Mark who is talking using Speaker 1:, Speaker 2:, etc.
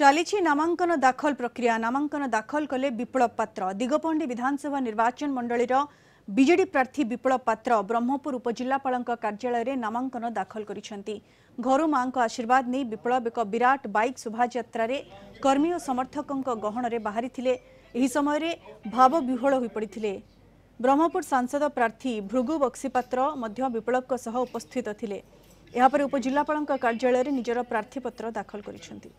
Speaker 1: ଚାଲିଛି ନାମାଙ୍କନ ଦାଖଲ ପ୍ରକ୍ରିୟା ନାମାଙ୍କନ ଦାଖଲ କଲେ ବିପ୍ଳବ ପାତ୍ର ଦିଗପହଣ୍ଡି ବିଧାନସଭା ନିର୍ବାଚନ ମଣ୍ଡଳୀର ବିଜେଡି ପ୍ରାର୍ଥୀ ବିପ୍ଳବ ପାତ୍ର ବ୍ରହ୍ମପୁର ଉପଜିଲ୍ଲାପାଳଙ୍କ କାର୍ଯ୍ୟାଳୟରେ ନାମାଙ୍କନ ଦାଖଲ କରିଛନ୍ତି ଘରୁ ମାଙ୍କ ଆଶୀର୍ବାଦ ନେଇ ବିପ୍ଳବ ଏକ ବିରାଟ ବାଇକ୍ ଶୋଭାଯାତ୍ରାରେ କର୍ମୀ ଓ ସମର୍ଥକଙ୍କ ଗହଣରେ ବାହାରିଥିଲେ ଏହି ସମୟରେ ଭାବବିହ୍ୱଳ ହୋଇପଡ଼ିଥିଲେ ବ୍ରହ୍ମପୁର ସାଂସଦ ପ୍ରାର୍ଥୀ ଭୃଗୁ ବକ୍ସିପାତ୍ର ମଧ୍ୟ ବିପ୍ଳବଙ୍କ ସହ ଉପସ୍ଥିତ ଥିଲେ ଏହାପରେ ଉପଜିଲ୍ଲାପାଳଙ୍କ କାର୍ଯ୍ୟାଳୟରେ ନିଜର ପ୍ରାର୍ଥୀପତ୍ର ଦାଖଲ କରିଛନ୍ତି